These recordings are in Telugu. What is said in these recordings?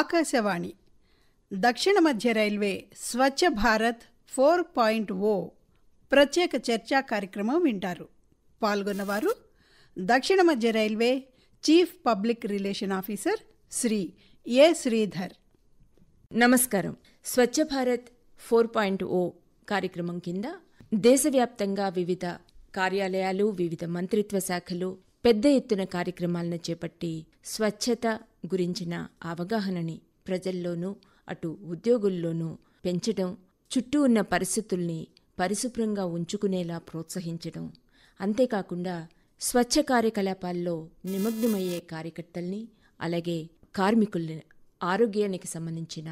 ఆకాశవాణి దక్షిణ మధ్య railway Swachh Bharat four point ఓ ప్రత్యేక చర్చా కార్యక్రమం వింటారు పాల్గొన్నవారు దక్షిణ మధ్య railway chief public relation officer Shri A Sridhar నమస్కారం Swachh Bharat four point O కార్యక్రమం కింద దేశవ్యాప్తంగా వివిధ కార్యాలయాలు వివిధ మంత్రిత్వ శాఖలు పెద్ద ఎత్తున కార్యక్రమాలను చేపట్టి స్వచ్ఛత గురించిన అవగాహనని ప్రజల్లోనూ అటు ఉద్యోగుల్లోనూ పెంచడం చుట్టూ ఉన్న పరిస్థితుల్ని పరిశుభ్రంగా ఉంచుకునేలా ప్రోత్సహించడం అంతేకాకుండా స్వచ్ఛ కార్యకలాపాల్లో నిమగ్నమయ్యే కార్యకర్తల్ని అలాగే కార్మికుల్ని ఆరోగ్యానికి సంబంధించిన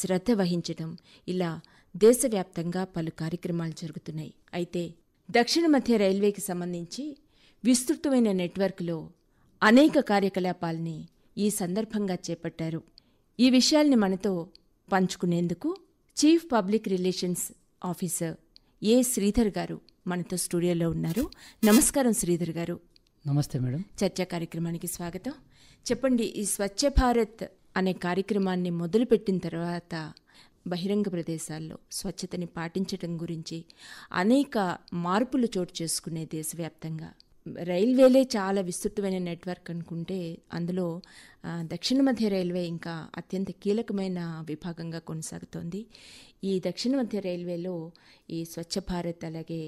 శ్రద్ధ వహించడం ఇలా దేశవ్యాప్తంగా పలు కార్యక్రమాలు జరుగుతున్నాయి అయితే దక్షిణ మధ్య రైల్వేకి సంబంధించి విస్తృతమైన నెట్వర్క్లో అనేక కార్యకలాపాల్ని ఈ సందర్భంగా చేపట్టారు ఈ విషయాల్ని మనతో పంచుకునేందుకు chief public relations officer A Sridhar గారు మనతో స్టూడియోలో ఉన్నారు నమస్కారం శ్రీధర్ గారు నమస్తే మేడం చర్చా కార్యక్రమానికి స్వాగతం చెప్పండి ఈ స్వచ్ఛ భారత్ అనే కార్యక్రమాన్ని మొదలుపెట్టిన తర్వాత బహిరంగ ప్రదేశాల్లో స్వచ్ఛతని పాటించడం గురించి అనేక మార్పులు చోటు చేసుకునే దేశవ్యాప్తంగా రైల్వేలే చాలా విస్తృతమైన నెట్వర్క్ అనుకుంటే అందులో దక్షిణ మధ్య రైల్వే ఇంకా అత్యంత కీలకమైన విభాగంగా కొనసాగుతోంది ఈ దక్షిణ మధ్య రైల్వేలో ఈ స్వచ్ఛ భారత్ అలాగే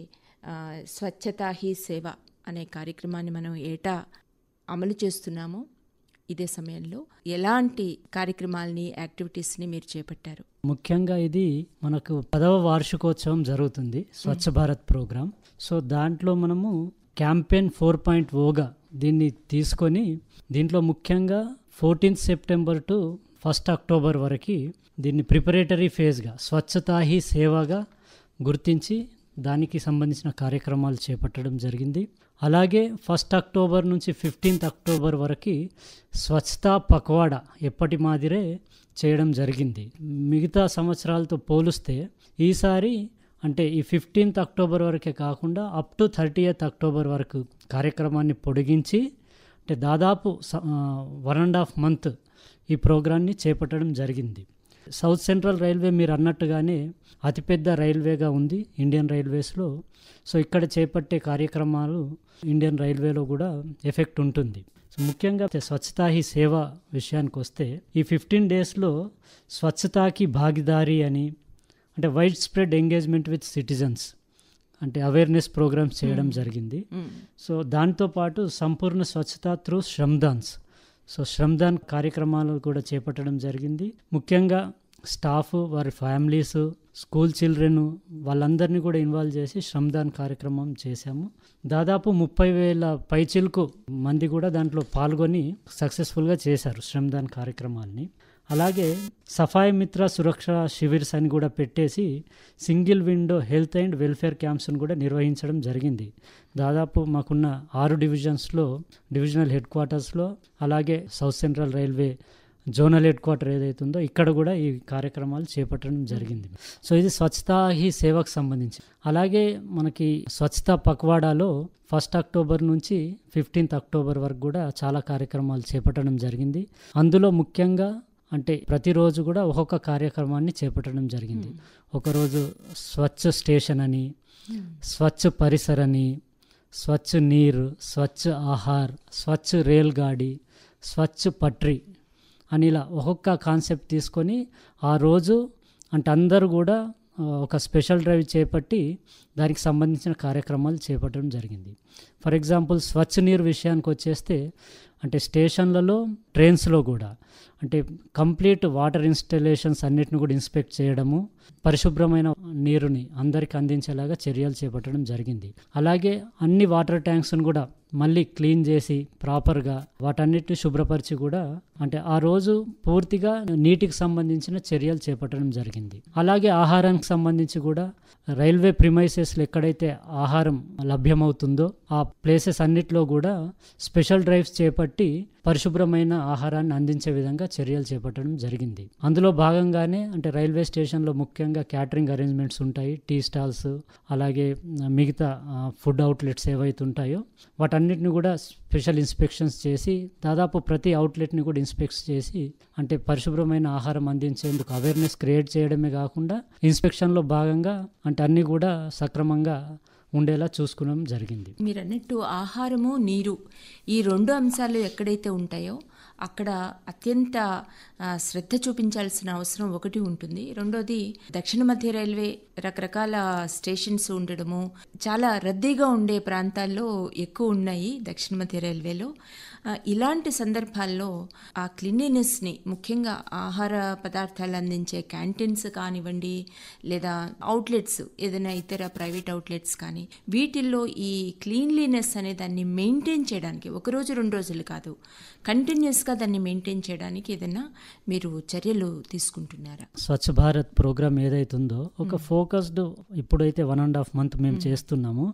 స్వచ్ఛతా హీ సేవ అనే కార్యక్రమాన్ని మనం ఏటా అమలు చేస్తున్నాము ఇదే సమయంలో ఎలాంటి కార్యక్రమాలని యాక్టివిటీస్ని మీరు చేపట్టారు ముఖ్యంగా ఇది మనకు పదవ వార్షికోత్సవం జరుగుతుంది స్వచ్ఛ భారత్ ప్రోగ్రాం సో దాంట్లో మనము క్యాంపెయిన్ ఫోర్ పాయింట్ ఓగా దీన్ని తీసుకొని దీంట్లో ముఖ్యంగా fourteenth September to first October వరకు దీన్ని ప్రిపరేటరీ ఫేజ్గా స్వచ్ఛతా హీ సేవగా గుర్తించి దానికి సంబంధించిన కార్యక్రమాలు చేపట్టడం జరిగింది అలాగే ఫస్ట్ అక్టోబర్ నుంచి ఫిఫ్టీన్త్ అక్టోబర్ వరకు స్వచ్ఛతా పక్వాడా ఎప్పటి మాదిరే చేయడం జరిగింది మిగతా సంవత్సరాలతో పోలిస్తే ఈసారి అంటే ఈ ఫిఫ్టీన్త్ అక్టోబర్ వరకే కాకుండా అప్ టు థర్టీయత్ అక్టోబర్ వరకు కార్యక్రమాన్ని పొడిగించి అంటే దాదాపు వన్ అండ్ హాఫ్ మంత్ ఈ ప్రోగ్రాన్ని చేపట్టడం జరిగింది సౌత్ సెంట్రల్ రైల్వే మీరు అన్నట్టుగానే అతిపెద్ద రైల్వేగా ఉంది ఇండియన్ రైల్వేస్లో సో ఇక్కడ చేపట్టే కార్యక్రమాలు ఇండియన్ రైల్వేలో కూడా ఎఫెక్ట్ ఉంటుంది ముఖ్యంగా స్వచ్ఛతా హీ సేవ విషయానికి వస్తే ఈ ఫిఫ్టీన్ డేస్లో స్వచ్ఛతాకి భాగీదారి అని అంటే wide spread engagement with citizens అంటే అవేర్నెస్ ప్రోగ్రామ్స్ చేయడం hmm. జరిగింది hmm. సో దాంతోపాటు సంపూర్ణ స్వచ్ఛత త్రూ శ్రమ్దాన్స్ సో శ్రమ్దాన్ కార్యక్రమాలు కూడా చేపట్టడం జరిగింది ముఖ్యంగా స్టాఫ్ వారి ఫ్యామిలీస్ స్కూల్ చిల్డ్రన్ వాళ్ళందరినీ కూడా ఇన్వాల్వ్ చేసి శ్రమదాన్ కార్యక్రమం చేశాము దాదాపు ముప్పై వేల పైచిల్కు మంది కూడా దాంట్లో పాల్గొని సక్సెస్ఫుల్గా చేశారు శ్రమదాన్ కార్యక్రమాల్ని అలాగే సఫాయి మిత్ర సురక్ష శిబిర్స్ అని కూడా పెట్టేసి single window health and welfare క్యాంప్స్ను కూడా నిర్వహించడం జరిగింది దాదాపు మాకున్న ఆరు డివిజన్స్లో డివిజనల్ హెడ్ క్వార్టర్స్లో అలాగే south central railway zonal headquarter ఉందో ఇక్కడ కూడా ఈ కార్యక్రమాలు చేపట్టడం జరిగింది సో ఇది స్వచ్ఛతా హీ సేవకు సంబంధించి అలాగే మనకి స్వచ్ఛత పక్వాడాలో ఫస్ట్ అక్టోబర్ నుంచి ఫిఫ్టీన్త్ అక్టోబర్ వరకు కూడా చాలా కార్యక్రమాలు చేపట్టడం జరిగింది అందులో ముఖ్యంగా అంటే ప్రతిరోజు కూడా ఒక్కొక్క కార్యక్రమాన్ని చేపట్టడం జరిగింది hmm. ఒకరోజు స్వచ్ఛ స్టేషన్ అని hmm. స్వచ్ఛ పరిసర్ అని స్వచ్ఛ నీరు స్వచ్ఛ ఆహార్ స్వచ్ఛ రేల్ గాడి స్వచ్ఛ పట్రీ అని ఇలా ఒక్కొక్క కాన్సెప్ట్ తీసుకొని ఆ రోజు అంటే అందరూ కూడా ఒక స్పెషల్ డ్రైవ్ చేపట్టి దానికి సంబంధించిన కార్యక్రమాలు చేపట్టడం జరిగింది ఫర్ ఎగ్జాంపుల్ స్వచ్ఛ నీరు విషయానికి వచ్చేస్తే అంటే స్టేషన్లలో ట్రైన్స్లో కూడా అంటే కంప్లీట్ వాటర్ ఇన్స్టలేషన్స్ అన్నిటిని కూడా ఇన్స్పెక్ట్ చేయడము పరిశుభ్రమైన నీరుని అందరికీ అందించేలాగా చర్యలు చేపట్టడం జరిగింది అలాగే అన్ని వాటర్ ట్యాంక్స్ను కూడా మళ్ళీ క్లీన్ చేసి ప్రాపర్గా వాటన్నిటిని శుభ్రపరిచి కూడా అంటే ఆ రోజు పూర్తిగా నీటికి సంబంధించిన చర్యలు చేపట్టడం జరిగింది అలాగే ఆహారానికి సంబంధించి కూడా రైల్వే ప్రిమైసెస్లు ఎక్కడైతే ఆహారం లభ్యమవుతుందో ఆ ప్లేసెస్ అన్నిటిలో కూడా స్పెషల్ డ్రైవ్స్ చేపట్టి పరిశుభ్రమైన ఆహారాన్ని అందించే విధంగా చర్యలు చేపట్టడం జరిగింది అందులో భాగంగానే అంటే రైల్వే స్టేషన్లో ముఖ్యంగా క్యాటరింగ్ అరేంజ్మెంట్స్ ఉంటాయి టీ స్టాల్స్ అలాగే మిగతా ఫుడ్ అవుట్లెట్స్ ఏవైతే ఉంటాయో వాటన్నిటిని కూడా స్పెషల్ ఇన్స్పెక్షన్స్ చేసి దాదాపు ప్రతి అవుట్లెట్ని కూడా ఇన్స్పెక్ట్ చేసి అంటే పరిశుభ్రమైన ఆహారం అందించేందుకు అవేర్నెస్ క్రియేట్ చేయడమే కాకుండా ఇన్స్పెక్షన్లో భాగంగా అంటే అన్నీ కూడా సక్రమంగా ఉండేలా చూసుకోవడం జరిగింది మీరు అన్నట్టు ఆహారము నీరు ఈ రెండు అంశాలు ఎక్కడైతే ఉంటాయో అక్కడ అత్యంత శ్రద్ధ చూపించాల్సిన అవసరం ఒకటి ఉంటుంది రెండోది దక్షిణ మధ్య రైల్వే రకరకాల స్టేషన్స్ ఉండడము చాలా రద్దీగా ఉండే ప్రాంతాల్లో ఎక్కువ ఉన్నాయి దక్షిణ మధ్య రైల్వేలో ఇలాంటి సందర్భాల్లో ఆ క్లినినెస్ని ముఖ్యంగా ఆహార పదార్థాలు అందించే క్యాంటీన్స్ కానివ్వండి లేదా అవుట్లెట్స్ ఏదైనా ఇతర ప్రైవేట్ అవుట్లెట్స్ కానీ వీటిల్లో ఈ క్లీన్లీనెస్ అనే దాన్ని మెయింటైన్ చేయడానికి ఒకరోజు రెండు రోజులు కాదు కంటిన్యూస్గా దాన్ని మెయింటైన్ చేయడానికి ఏదైనా మీరు చర్యలు తీసుకుంటున్నారా స్వచ్ఛ భారత్ ప్రోగ్రామ్ ఏదైతుందో ఒక ఫోకస్డ్ ఇప్పుడైతే వన్ అండ్ హాఫ్ మంత్ మేము చేస్తున్నాము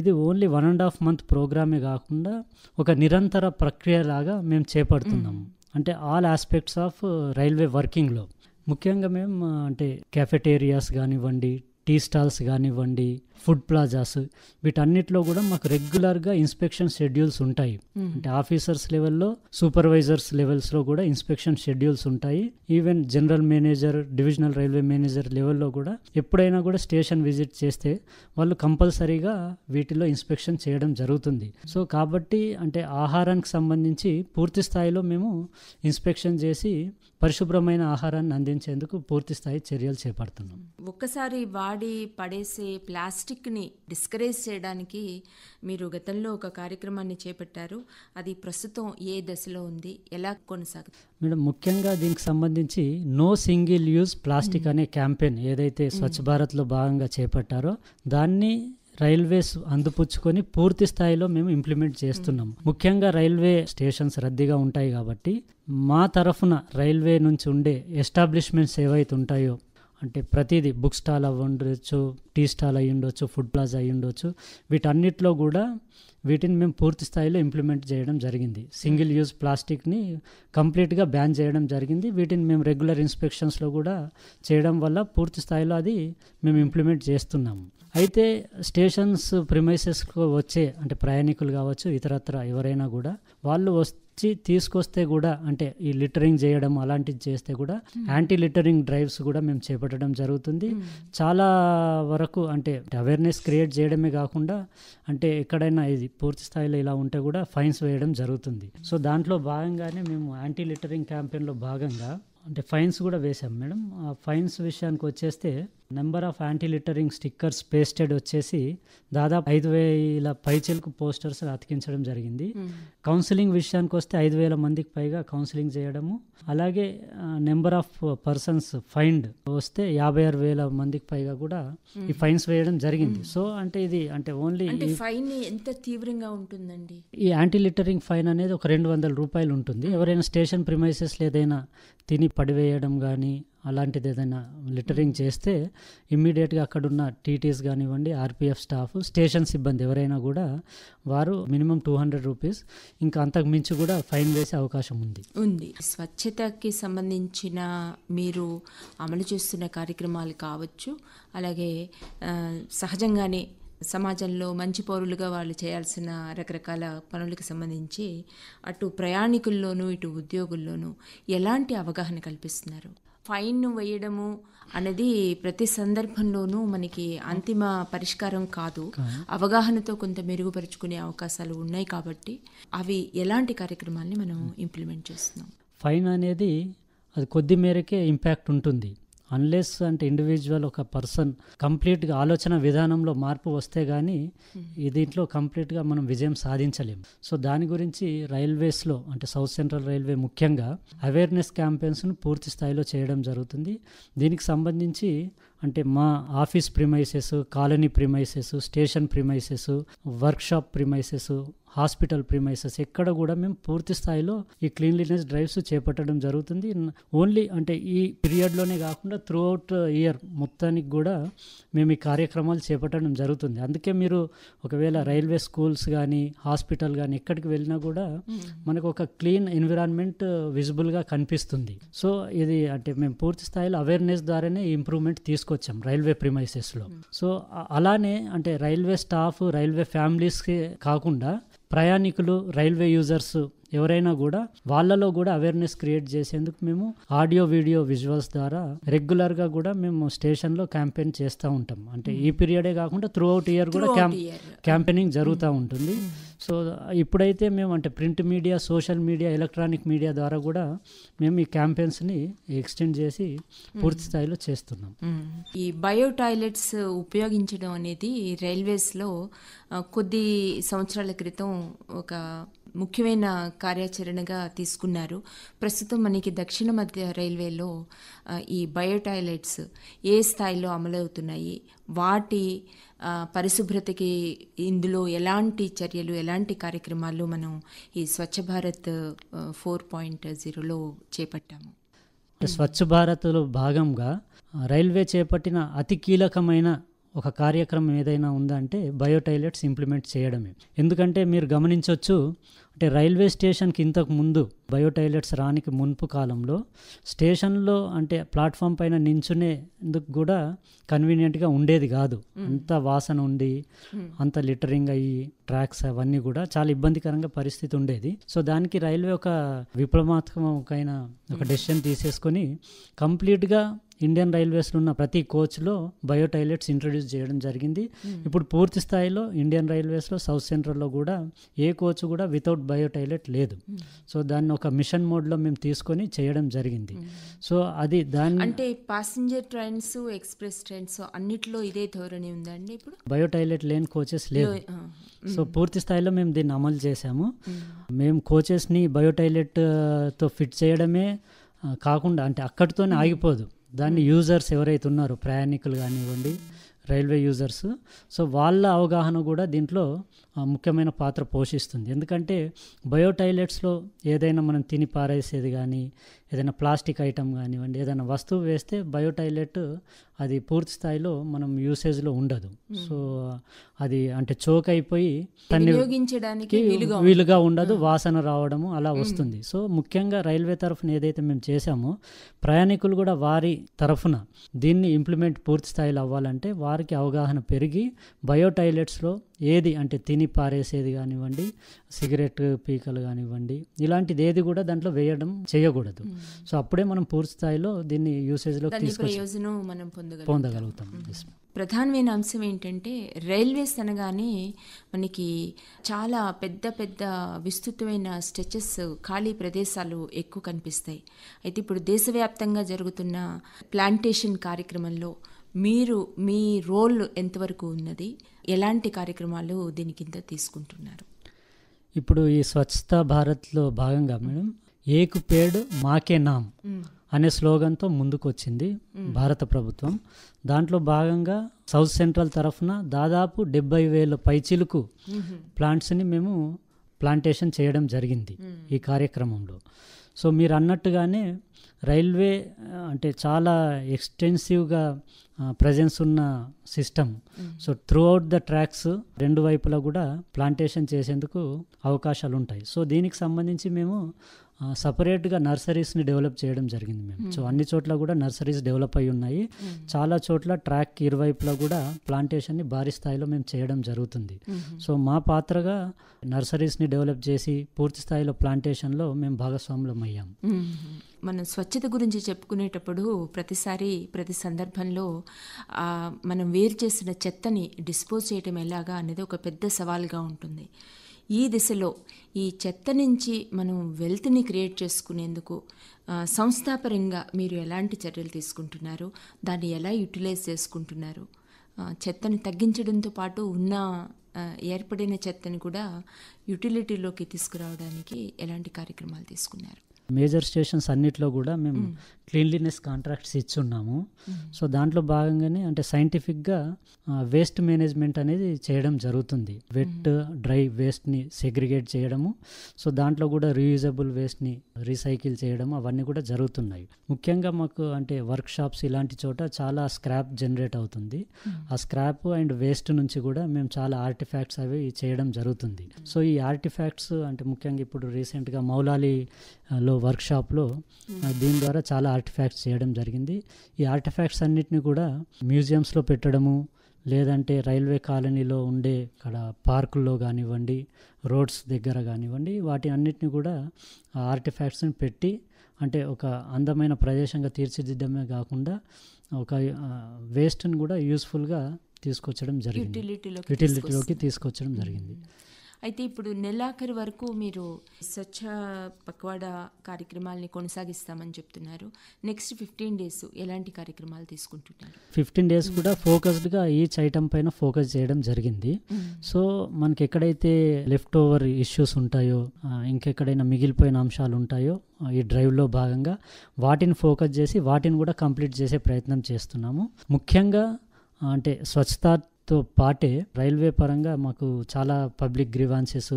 ఇది only one and half month ప్రోగ్రామే కాకుండా ఒక నిరంతర ప్రక్రియలాగా మేము చేపడుతున్నాము అంటే all aspects of uh, railway వర్కింగ్లో ముఖ్యంగా మేము uh, అంటే కెఫెటేరియాస్ కానివ్వండి టీ స్టాల్స్ కానివ్వండి ఫుడ్ ప్లాజాస్ వీటన్నిటిలో కూడా మాకు రెగ్యులర్గా ఇన్స్పెక్షన్ షెడ్యూల్స్ ఉంటాయి అంటే ఆఫీసర్స్ లెవెల్లో సూపర్వైజర్స్ లెవెల్స్లో కూడా ఇన్స్పెక్షన్ షెడ్యూల్స్ ఉంటాయి even general manager divisional railway manager లెవెల్లో కూడా ఎప్పుడైనా కూడా స్టేషన్ విజిట్ చేస్తే వాళ్ళు కంపల్సరీగా వీటిలో ఇన్స్పెక్షన్ చేయడం జరుగుతుంది సో కాబట్టి అంటే ఆహారానికి సంబంధించి పూర్తి స్థాయిలో మేము ఇన్స్పెక్షన్ చేసి పరిశుభ్రమైన ఆహారాన్ని అందించేందుకు పూర్తి స్థాయి చర్యలు చేపడుతున్నాం ఒక్కసారి వాడి పడేసే ప్లాస్టిక్ని డిస్కరేజ్ చేయడానికి మీరు గతంలో ఒక కార్యక్రమాన్ని చేపట్టారు అది ప్రస్తుతం ఏ దశలో ఉంది ఎలా కొనసాగుతుంది మేడం ముఖ్యంగా దీనికి సంబంధించి నో సింగిల్ యూజ్ ప్లాస్టిక్ అనే క్యాంపెయిన్ ఏదైతే స్వచ్ఛ భారత్లో భాగంగా చేపట్టారో దాన్ని రైల్వేస్ అందుపుచ్చుకొని పూర్తి స్థాయిలో మేము ఇంప్లిమెంట్ చేస్తున్నాం ముఖ్యంగా రైల్వే స్టేషన్స్ రద్దీగా ఉంటాయి కాబట్టి మా తరఫున రైల్వే నుంచి ఉండే ఎస్టాబ్లిష్మెంట్స్ ఏవైతే ఉంటాయో అంటే ప్రతిదీ బుక్ స్టాల్ అవి ఉండొచ్చు టీ స్టాల్ అయి ఉండొచ్చు ఫుడ్ ప్లాజా అయి ఉండొచ్చు వీటన్నిటిలో కూడా వీటిని మేము పూర్తి స్థాయిలో ఇంప్లిమెంట్ చేయడం జరిగింది సింగిల్ యూజ్ ప్లాస్టిక్ని కంప్లీట్గా బ్యాన్ చేయడం జరిగింది వీటిని మేము రెగ్యులర్ ఇన్స్పెక్షన్స్లో కూడా చేయడం వల్ల పూర్తి స్థాయిలో అది మేము ఇంప్లిమెంట్ చేస్తున్నాము అయితే స్టేషన్స్ ప్రిమైసెస్కు వచ్చే అంటే ప్రయాణికులు కావచ్చు ఇతరత్ర ఎవరైనా కూడా వాళ్ళు వస్తే వచ్చి తీసుకొస్తే కూడా అంటే ఈ లిటరింగ్ చేయడం అలాంటివి చేస్తే కూడా యాంటీ లిటరింగ్ డ్రైవ్స్ కూడా మేము చేపట్టడం జరుగుతుంది చాలా వరకు అంటే అవేర్నెస్ క్రియేట్ చేయడమే కాకుండా అంటే ఎక్కడైనా ఇది పూర్తి స్థాయిలో ఇలా ఉంటే కూడా ఫైన్స్ వేయడం జరుగుతుంది సో దాంట్లో భాగంగానే మేము యాంటీ లిటరింగ్ క్యాంపెయిన్లో భాగంగా అంటే ఫైన్స్ కూడా వేసాం మేడం ఆ ఫైన్స్ విషయానికి వచ్చేస్తే number of anti littering stickers pasted వచ్చేసి దాదాపు ఐదు వేల పైచలకు పోస్టర్స్ అతికించడం జరిగింది కౌన్సిలింగ్ విషయానికి వస్తే ఐదు వేల మందికి పైగా కౌన్సిలింగ్ చేయడము అలాగే నెంబర్ ఆఫ్ పర్సన్స్ ఫైండ్ వస్తే యాభై ఆరు వేల మందికి పైగా కూడా ఈ ఫైన్స్ వేయడం జరిగింది సో అంటే ఇది అంటే ఓన్లీ ఫైన్ ఎంత తీవ్రంగా ఉంటుందండి ఈ యాంటీ లిటరింగ్ ఫైన్ అనేది ఒక రెండు వందల రూపాయలు ఉంటుంది ఎవరైనా స్టేషన్ ప్రిమైసెస్ లేదైనా తిని పడివేయడం కానీ అలాంటిది ఏదైనా లిటరింగ్ చేస్తే ఇమ్మీడియట్గా అక్కడున్న టీటీస్ కానివ్వండి ఆర్పిఎఫ్ స్టాఫ్ స్టేషన్ సిబ్బంది ఎవరైనా కూడా వారు మినిమం టూ హండ్రెడ్ రూపీస్ ఇంకా అంతకు మించి కూడా ఫైన్ వేసే అవకాశం ఉంది ఉంది స్వచ్ఛతకి సంబంధించిన మీరు అమలు చేస్తున్న కార్యక్రమాలు కావచ్చు అలాగే సహజంగానే సమాజంలో మంచి పౌరులుగా వాళ్ళు చేయాల్సిన రకరకాల పనులకు సంబంధించి అటు ప్రయాణికుల్లోనూ ఇటు ఉద్యోగుల్లోనూ ఎలాంటి అవగాహన కల్పిస్తున్నారు ఫైన్ వేయడము అనేది ప్రతి సందర్భంలోనూ మనకి అంతిమ పరిష్కారం కాదు అవగాహనతో కొంత మెరుగుపరుచుకునే అవకాశాలు ఉన్నాయి కాబట్టి అవి ఎలాంటి కార్యక్రమాల్ని మనం ఇంప్లిమెంట్ చేస్తున్నాం ఫైన్ అనేది అది కొద్ది మేరకే ఇంపాక్ట్ ఉంటుంది అన్లెస్ అంటే ఇండివిజువల్ ఒక పర్సన్ కంప్లీట్గా ఆలోచన విధానంలో మార్పు వస్తే కానీ hmm. దీంట్లో కంప్లీట్గా మనం విజయం సాధించలేము సో దాని గురించి రైల్వేస్లో అంటే సౌత్ సెంట్రల్ రైల్వే ముఖ్యంగా అవేర్నెస్ క్యాంపెయిన్స్ను పూర్తి స్థాయిలో చేయడం జరుగుతుంది దీనికి సంబంధించి అంటే మా office premises colony premises station premises workshop premises hospital premises ఎక్కడ కూడా మేము పూర్తి స్థాయిలో ఈ క్లీన్లీనెస్ డ్రైవ్స్ చేపట్టడం జరుగుతుంది ఓన్లీ అంటే ఈ పీరియడ్లోనే కాకుండా త్రూ అవుట్ ఇయర్ మొత్తానికి కూడా మేము ఈ కార్యక్రమాలు చేపట్టడం జరుగుతుంది అందుకే మీరు ఒకవేళ రైల్వే స్కూల్స్ కానీ హాస్పిటల్ కానీ ఎక్కడికి వెళ్ళినా కూడా మనకు ఒక క్లీన్ ఎన్విరాన్మెంట్ విజిబుల్గా కనిపిస్తుంది సో ఇది అంటే మేము పూర్తి స్థాయిలో అవేర్నెస్ ద్వారానే ఇంప్రూవ్మెంట్ తీసుకొచ్చాం రైల్వే ప్రిమైసెస్లో సో అలానే అంటే రైల్వే స్టాఫ్ రైల్వే ఫ్యామిలీస్కి కాకుండా ప్రయాణికులు రైల్వే యూజర్స్ ఎవరైనా కూడా వాళ్ళలో కూడా అవేర్నెస్ క్రియేట్ చేసేందుకు మేము ఆడియో వీడియో విజువల్స్ ద్వారా రెగ్యులర్గా కూడా మేము స్టేషన్లో క్యాంపెయిన్ చేస్తూ ఉంటాం అంటే ఈ పీరియడే కాకుండా త్రూ అవుట్ ఇయర్ కూడా క్యాంపెయినింగ్ జరుగుతూ ఉంటుంది hmm. సో ఇప్పుడైతే మేము అంటే print media social media electronic media ద్వారా కూడా మేము ఈ క్యాంపెయిన్స్ని ఎక్స్టెండ్ చేసి పూర్తి స్థాయిలో చేస్తున్నాం ఈ బయో టాయిలెట్స్ ఉపయోగించడం అనేది రైల్వేస్లో కొద్ది సంవత్సరాల క్రితం ఒక ముఖ్యమైన కార్యాచరణగా తీసుకున్నారు ప్రస్తుతం మనకి దక్షిణ మధ్య రైల్వేలో ఈ బయోటాయిలెట్స్ ఏ స్థాయిలో అమలవుతున్నాయి వాటి పరిశుభ్రతకి ఇందులో ఎలాంటి చర్యలు ఎలాంటి కార్యక్రమాలు మనం ఈ స్వచ్ఛ భారత్ ఫోర్ పాయింట్ జీరోలో చేపట్టాము స్వచ్ఛ భారత్లో భాగంగా రైల్వే చేపట్టిన అతి కీలకమైన ఒక కార్యక్రమం ఏదైనా ఉందా బయో టాయిలెట్స్ ఇంప్లిమెంట్ చేయడమే ఎందుకంటే మీరు గమనించవచ్చు అంటే రైల్వే స్టేషన్కి ఇంతకు ముందు బయో టాయిలెట్స్ రానికి మున్పు కాలంలో స్టేషన్లో అంటే ప్లాట్ఫామ్ పైన నించునేందుకు కూడా కన్వీనియంట్గా ఉండేది కాదు అంత వాసన ఉండి అంత లిటరింగ్ అయ్యి ట్రాక్స్ అవన్నీ కూడా చాలా ఇబ్బందికరంగా పరిస్థితి ఉండేది సో దానికి రైల్వే ఒక విప్లవాత్మకమైన ఒక డెసిషన్ తీసేసుకొని కంప్లీట్గా ఇండియన్ రైల్వేస్లో ఉన్న ప్రతి కోచ్లో బయో టాయిలెట్స్ ఇంట్రడ్యూస్ చేయడం జరిగింది ఇప్పుడు పూర్తి స్థాయిలో ఇండియన్ రైల్వేస్లో సౌత్ సెంట్రల్లో కూడా ఏ కోచ్ కూడా వితౌట్ బయో టాయిలెట్ లేదు సో దాన్ని ఒక మిషన్ మోడ్లో మేము తీసుకొని చేయడం జరిగింది సో అది దాని అంటే ప్యాసింజర్ ట్రైన్స్ ఎక్స్ప్రెస్ ట్రైన్స్ అన్నిట్లో ఇదే ధోరణి ఉందండి ఇప్పుడు బయో టాయిలెట్ లేని కోచెస్ లేవు సో పూర్తి స్థాయిలో మేము దీన్ని అమలు చేశాము మేము కోచెస్ని బయో టాయిలెట్తో ఫిట్ చేయడమే కాకుండా అంటే అక్కడితోనే ఆగిపోదు దాన్ని యూజర్స్ hmm. ఎవరైతే ఉన్నారో ప్రయాణికులు కానివ్వండి రైల్వే యూజర్స్ సో వాళ్ళ అవగాహన కూడా దీంట్లో ముఖ్యమైన పాత్ర పోషిస్తుంది ఎందుకంటే బయో ఏదైనా మనం తిని పారేసేది కానీ ఏదైనా ప్లాస్టిక్ ఐటమ్ కానివ్వండి ఏదైనా వస్తువు వేస్తే బయో టాయిలెట్ అది పూర్తి స్థాయిలో మనం యూసేజ్లో ఉండదు సో అది అంటే చోక్ అయిపోయి ఉపయోగించడానికి వీలుగా ఉండదు వాసన రావడము అలా వస్తుంది సో ముఖ్యంగా రైల్వే తరఫున ఏదైతే మేము చేశామో ప్రయాణికులు కూడా వారి తరఫున దీన్ని ఇంప్లిమెంట్ పూర్తి స్థాయిలో అవ్వాలంటే వారికి అవగాహన పెరిగి బయో టాయిలెట్స్లో ఏది అంటే తిని పారేసేది కానివ్వండి సిగరెట్ పీకలు కానివ్వండి ఇలాంటిది ఏది కూడా దాంట్లో వేయడం చేయకూడదు సో అప్పుడే మనం పూర్తి స్థాయిలో దీన్ని యూసేజ్లో తీసుకొని పొందగలుగుతాం ప్రధానమైన అంశం ఏంటంటే రైల్వేస్ అనగానే మనకి చాలా పెద్ద పెద్ద విస్తృతమైన స్ట్రెచెస్ ఖాళీ ప్రదేశాలు ఎక్కువ కనిపిస్తాయి అయితే ఇప్పుడు దేశవ్యాప్తంగా జరుగుతున్న ప్లాంటేషన్ కార్యక్రమంలో మీరు మీ రోల్ ఎంతవరకు ఉన్నది ఎలాంటి కార్యక్రమాలు దీని కింద తీసుకుంటున్నారు ఇప్పుడు ఈ స్వచ్ఛతా భారత్లో భాగంగా మేడం ఏకు పేడ్ మాకే నామ్ అనే స్లోగన్తో ముందుకు వచ్చింది భారత ప్రభుత్వం దాంట్లో భాగంగా సౌత్ సెంట్రల్ తరఫున దాదాపు డెబ్బై వేల పైచిలుకు ప్లాంట్స్ని మేము ప్లాంటేషన్ చేయడం జరిగింది ఈ కార్యక్రమంలో సో మీరు అన్నట్టుగానే రైల్వే అంటే చాలా ఎక్స్టెన్సివ్గా ప్రజెన్స్ ఉన్న system so throughout the tracks రెండు వైపులా కూడా ప్లాంటేషన్ చేసేందుకు అవకాశాలు ఉంటాయి సో దీనికి సంబంధించి మేము సపరేట్గా నర్సరీస్ని డెవలప్ చేయడం జరిగింది మేము సో అన్ని చోట్ల కూడా నర్సరీస్ డెవలప్ అయి ఉన్నాయి చాలా చోట్ల ట్రాక్ ఇరువైపులా కూడా ప్లాంటేషన్ని భారీ స్థాయిలో మేము చేయడం జరుగుతుంది సో మా పాత్రగా నర్సరీస్ని డెవలప్ చేసి పూర్తి స్థాయిలో ప్లాంటేషన్లో మేము భాగస్వాములం అయ్యాం మనం స్వచ్ఛత గురించి చెప్పుకునేటప్పుడు ప్రతిసారి ప్రతి సందర్భంలో మనం వేరు చేసిన చెత్తని డిస్పోజ్ చేయటం ఎలాగా అనేది ఒక పెద్ద సవాల్గా ఉంటుంది ఈ దిశలో ఈ చెత్త నుంచి మనం వెల్త్ని క్రియేట్ చేసుకునేందుకు సంస్థాపరంగా మీరు ఎలాంటి చర్యలు తీసుకుంటున్నారు దాన్ని ఎలా యూటిలైజ్ చేసుకుంటున్నారు చెత్తను తగ్గించడంతో పాటు ఉన్న ఏర్పడిన చెత్తను కూడా యూటిలిటీలోకి తీసుకురావడానికి ఎలాంటి కార్యక్రమాలు తీసుకున్నారు మేజర్ స్టేషన్స్ అన్నిట్లో కూడా మేము క్లీన్లీనెస్ కాంట్రాక్ట్స్ ఇచ్చున్నాము సో దాంట్లో భాగంగానే అంటే సైంటిఫిక్గా వేస్ట్ మేనేజ్మెంట్ అనేది చేయడం జరుగుతుంది వెట్ డ్రై వేస్ట్ని సెగ్రిగేట్ చేయడము సో దాంట్లో కూడా రీయూజబుల్ వేస్ట్ని రీసైకిల్ చేయడం అవన్నీ కూడా జరుగుతున్నాయి ముఖ్యంగా మాకు అంటే వర్క్ షాప్స్ ఇలాంటి చోట చాలా స్క్రాప్ జనరేట్ అవుతుంది ఆ స్క్రాప్ అండ్ వేస్ట్ నుంచి కూడా మేము చాలా ఆర్టిఫాక్ట్స్ అవి చేయడం జరుగుతుంది సో ఈ ఆర్టిఫాక్ట్స్ అంటే ముఖ్యంగా ఇప్పుడు రీసెంట్గా మౌలాలి లో వర్క్షాప్లో దీని ద్వారా చాలా ఆర్టిఫాక్ట్స్ చేయడం జరిగింది ఈ ఆర్టిఫ్యాక్ట్స్ అన్నిటిని కూడా మ్యూజియంస్లో పెట్టడము లేదంటే రైల్వే కాలనీలో ఉండే అక్కడ పార్కుల్లో కానివ్వండి రోడ్స్ దగ్గర కానివ్వండి వాటి అన్నిటిని కూడా ఆ ఆర్టిఫాక్ట్స్ని పెట్టి అంటే ఒక అందమైన ప్రదేశంగా తీర్చిదిద్దమే కాకుండా ఒక వేస్ట్ని కూడా యూస్ఫుల్గా తీసుకొచ్చడం జరిగింది యూటిలిటీలోకి తీసుకొచ్చడం జరిగింది అయితే ఇప్పుడు నెలాఖరు వరకు మీరు స్వచ్ఛ పక్వాడా కార్యక్రమాలని కొనసాగిస్తామని చెప్తున్నారు నెక్స్ట్ ఫిఫ్టీన్ డేస్ ఎలాంటి కార్యక్రమాలు తీసుకుంటున్నారు ఫిఫ్టీన్ డేస్ కూడా ఫోకస్డ్గా ఈచ్ ఐటమ్ పైన ఫోకస్ చేయడం జరిగింది సో మనకి ఎక్కడైతే లెఫ్ట్ ఓవర్ ఇష్యూస్ ఉంటాయో ఇంకెక్కడైనా మిగిలిపోయిన అంశాలు ఉంటాయో ఈ డ్రైవ్లో భాగంగా వాటిని ఫోకస్ చేసి వాటిని కూడా కంప్లీట్ చేసే ప్రయత్నం చేస్తున్నాము ముఖ్యంగా అంటే స్వచ్ఛత తో పాటే రైల్వే పరంగా మాకు చాలా పబ్లిక్ గ్రీవాన్సెస్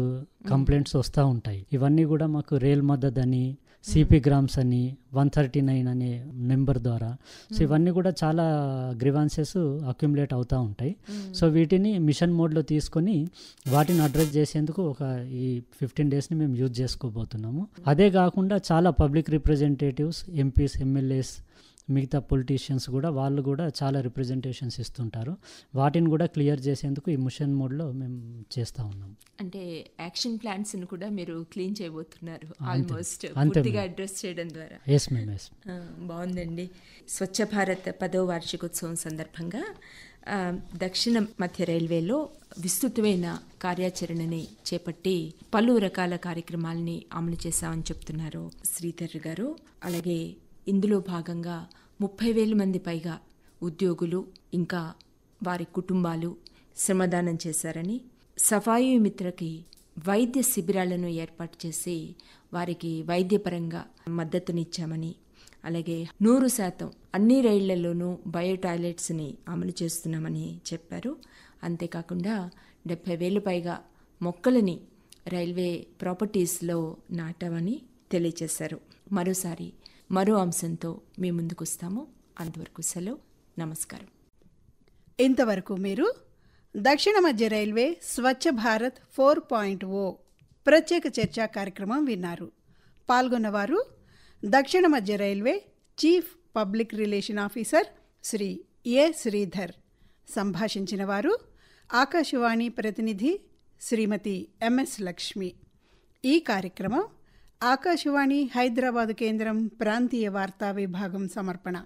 కంప్లైంట్స్ వస్తూ ఉంటాయి ఇవన్నీ కూడా మాకు రైల్ మద్దతు అని సిపి గ్రామ్స్ అని వన్ థర్టీ నైన్ అనే నెంబర్ ద్వారా సో ఇవన్నీ కూడా చాలా గ్రివాన్సెస్ అక్యుములేట్ అవుతూ ఉంటాయి సో వీటిని మిషన్ మోడ్లో తీసుకొని వాటిని అడ్రస్ చేసేందుకు ఒక ఈ ఫిఫ్టీన్ డేస్ని మేము యూజ్ చేసుకోబోతున్నాము అదే కాకుండా చాలా పబ్లిక్ రిప్రజెంటేటివ్స్ ఎంపీస్ ఎమ్మెల్యేస్ మిగతా పొలిటీషియన్స్ కూడా వాళ్ళు కూడా చాలా రిప్రజెంటేషన్స్ ఇస్తుంటారు వాటిని కూడా క్లియర్ చేసేందుకు ఈ మిషన్ మోడ్లో మేము చేస్తూ ఉన్నాం అంటే యాక్షన్ ప్లాన్స్ని కూడా మీరు క్లీన్ చేయబోతున్నారు ఆల్మోస్ట్ పూర్తిగా అడ్రస్ చేయడం ద్వారా ఎస్ మ్యామ్ ఎస్ బాగుందండి స్వచ్ఛ భారత్ పదవ వార్షికోత్సవం సందర్భంగా దక్షిణ మధ్య రైల్వేలో విస్తృతమైన కార్యాచరణని చేపట్టి పలు రకాల కార్యక్రమాలని అమలు చేశామని చెప్తున్నారు శ్రీధర్ గారు అలాగే ఇందులో భాగంగా ముప్పై వేల మంది పైగా ఉద్యోగులు ఇంకా వారి కుటుంబాలు శ్రమదానం చేశారని సఫాయి మిత్రకి వైద్య శిబిరాలను ఏర్పాటు చేసి వారికి వైద్యపరంగా మద్దతునిచ్చామని అలాగే నూరు శాతం అన్ని రైళ్లలోనూ బయో టాయిలెట్స్ని అమలు చేస్తున్నామని చెప్పారు అంతేకాకుండా డెబ్భై వేలు పైగా మొక్కలని రైల్వే ప్రాపర్టీస్లో నాటామని తెలియచేశారు మరోసారి మరో అంశంతో మీ ముందుకొస్తాము అంతవరకు సెలవు నమస్కారం ఇంతవరకు మీరు దక్షిణ మధ్య railway Swachh Bharat four point ఓ ప్రత్యేక చర్చా కార్యక్రమం విన్నారు పాల్గొన్నవారు దక్షిణ మధ్య railway chief public relation officer Shri A Sridhar సంభాషించిన వారు ఆకాశవాణి ప్రతినిధి శ్రీమతి ఎంఎస్ లక్ష్మి ఈ కార్యక్రమం ఆకాశవాణి హైదరాబాదు కేంద్రం ప్రాంతీయ వార్తా విభాగం సమర్పణ